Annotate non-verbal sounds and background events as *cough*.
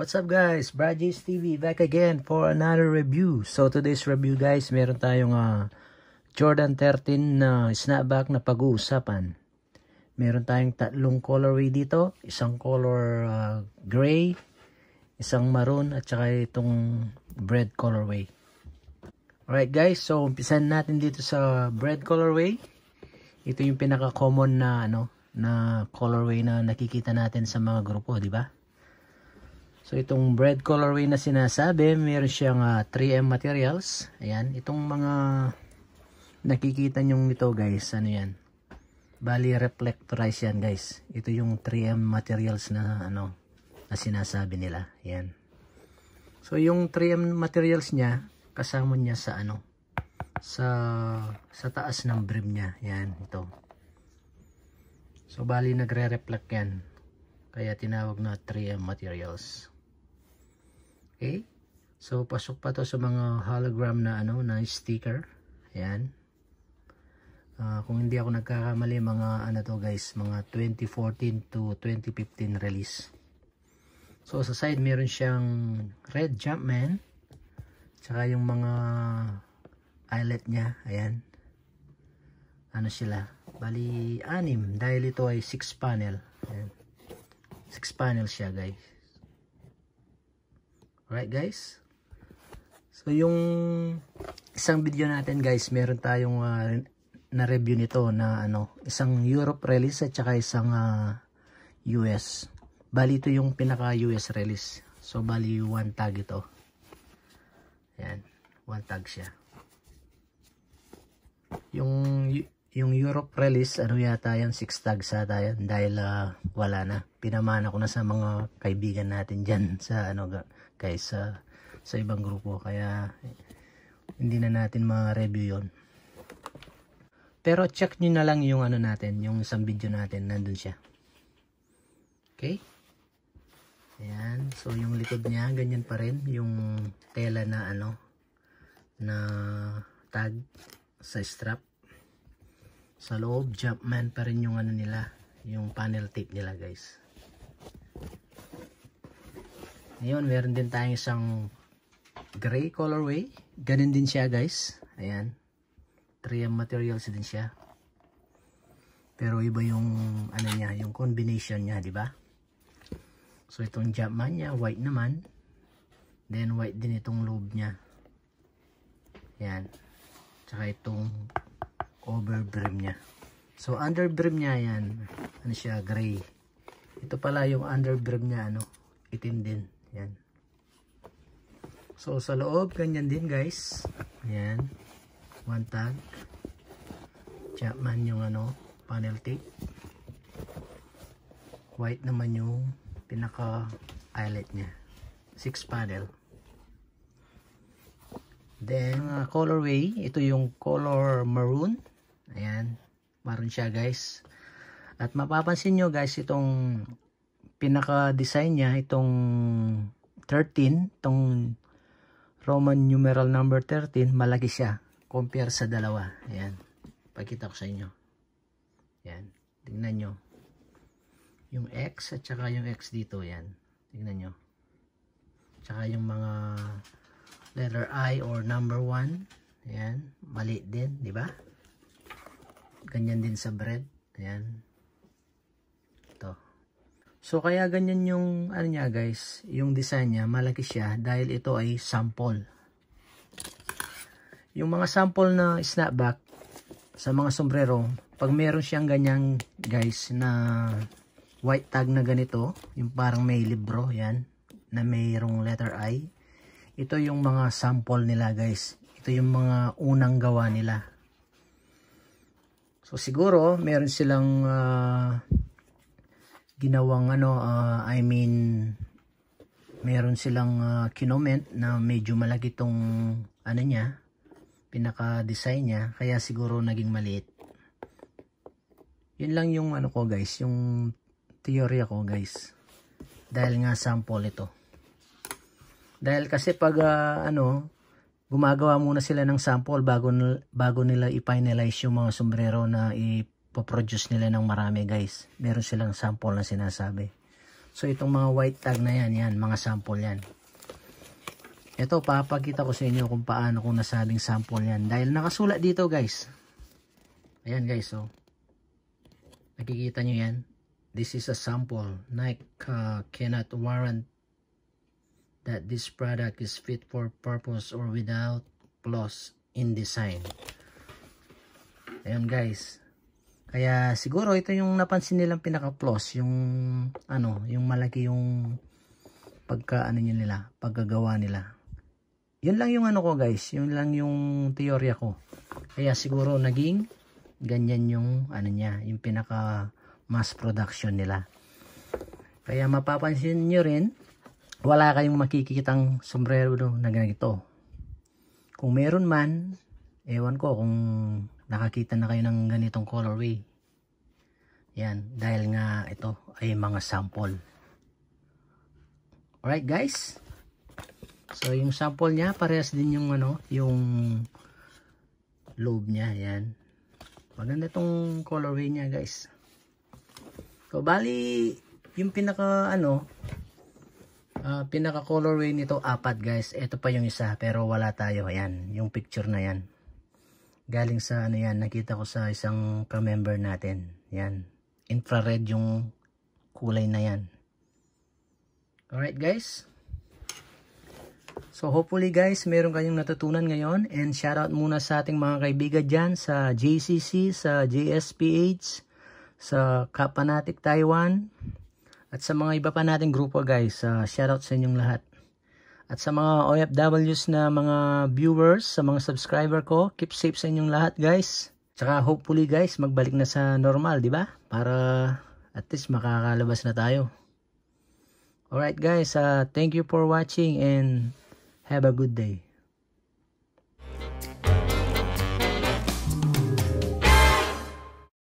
What's up guys? Brajis TV back again for another review. So today's review guys, meron tayong uh, Jordan 13 na uh, snapback na pag-uusapan. Meron tayong tatlong colorway dito. Isang color uh, gray, isang maroon at saka itong bread colorway. Alright guys, so umpisan natin dito sa bread colorway. Ito yung pinaka-common na ano na colorway na nakikita natin sa mga grupo, di ba? So itong bread colorway na sinasabi, mayroon siyang uh, ah, 3M materials. Ayan, itong mga nakikita nyo nito guys, ano yan? Bali reflectorize yan guys. Ito yung 3M materials na ano na sinasabi nila. Ayan. So yung 3M materials niya, kasama niya sa ano? Sa sa taas ng brim niya. Ayan, ito. So bali nagre-reflect yan. Kaya tinawag na 3M materials. Okay? So, pasok pa to sa mga hologram na ano, na sticker. Ayan. Uh, kung hindi ako nagkakamali, mga ano to guys, mga 2014 to 2015 release. So, sa side, meron siyang red Jumpman. Tsaka yung mga eyelet niya. Ayan. Ano sila? Bali, anim. Dahil ito ay 6 panel. Ayan. 6 panel siya guys. Alright guys? So yung isang video natin guys, meron tayong uh, na-review nito na ano, isang Europe release at saka isang uh, ah, US. Bali ito yung pinaka US release. So bali one tag ito. Ayan, one tag siya. Yung yung Europe release, ano yata yan, 6 tag ata yan dahil uh, wala na. Pinamana ko na sa mga kaibigan natin dyan *laughs* sa ano guys, sa, sa ibang grupo. Kaya hindi na natin ma-review yon Pero check nyo na lang yung ano natin, yung isang video natin, nandun siya. Okay? Ayan, so yung likod niya, ganyan pa rin yung tela na ano, na tag sa strap sa loob Jumpman pa rin yung ano nila yung panel tape nila guys ngayon meron din tayong isang gray colorway ganun din siya guys ayan 3M materials din siya pero iba yung ano niya yung combination niya di ba so itong Jumpman niya white naman then white din itong loob niya ayan tsaka itong over niya. So under niya yan, ano siya, gray. Ito pala yung under niya, ano, itim din. Yan. So sa loob, ganyan din guys. Yan. One tag. Chapman yung ano, panel tape. White naman yung pinaka eyelet niya. Six panel. Then, uh, colorway. Ito yung color maroon. Ayan. Maroon siya guys. At mapapansin nyo guys itong pinaka-design niya, itong 13, itong Roman numeral number 13, malaki siya compare sa dalawa. Ayan. Pakita ko sa inyo. Ayan. Tingnan nyo. Yung X at saka yung X dito. Ayan. Tingnan nyo. Tsaka yung mga letter I or number 1. Ayan. Mali din. ba? Diba? Ganyan din sa bread. Ayan. to So, kaya ganyan yung, ano niya guys, yung design niya, malaki siya dahil ito ay sample. Yung mga sample na snapback sa mga sombrero, pag meron siyang ganyang guys na white tag na ganito, yung parang may libro, yan, na mayroong letter I, ito yung mga sample nila guys. Ito yung mga unang gawa nila. So siguro meron silang uh, ginawang ano uh, I mean meron silang uh, kinoment na medyo malaki tong ano niya pinaka design niya kaya siguro naging maliit. Yun lang yung ano ko guys, yung teorya ko guys. Dahil nga sample ito. Dahil kasi pag uh, ano gumagawa muna sila ng sample bago, bago nila i-finalize yung mga sombrero na ipoproduce nila ng marami guys. Meron silang sample na sinasabi. So itong mga white tag na yan, yan mga sample yan. Ito papakita ko sa inyo kung paano kung nasabing sample yan. Dahil nakasulat dito guys. Ayan guys so. Oh. Nakikita nyo yan. This is a sample. Nike uh, cannot warrant that this product is fit for purpose or without flaws in design. Ayun guys. Kaya siguro ito yung napansin nilang pinaka-flaws, yung ano, yung malaki yung pagka ano nila, pagkagawa nila. Yun lang yung ano ko guys, yun lang yung teorya ko. Kaya siguro naging ganyan yung ano niya, yung pinaka mass production nila. Kaya mapapansin niyo rin wala kayong makikitang sombrero na ganito. Kung meron man, ewan ko kung nakakita na kayo ng ganitong colorway. Yan, dahil nga ito ay mga sample. Alright guys. So yung sample niya, parehas din yung ano, yung lobe niya. Yan. Maganda itong colorway niya guys. So bali, yung pinaka ano, Ah, pinaka colorway nito apat guys. Ito pa yung isa pero wala tayo. Ayan, yung picture na yan. Galing sa ano yan, nakita ko sa isang ka-member natin. Yan. Infrared yung kulay na yan. Alright guys. So hopefully guys, meron kayong natutunan ngayon and shout out muna sa ating mga kaibigan dyan sa JCC, sa JSPH, sa Kapanatic Taiwan, at sa mga iba pa nating grupo guys, uh, shoutout sa inyong lahat. At sa mga OFWs na mga viewers, sa mga subscriber ko, keep safe sa inyong lahat guys. Tsaka hopefully guys, magbalik na sa normal, di ba? Para at least makakalabas na tayo. Alright guys, uh, thank you for watching and have a good day.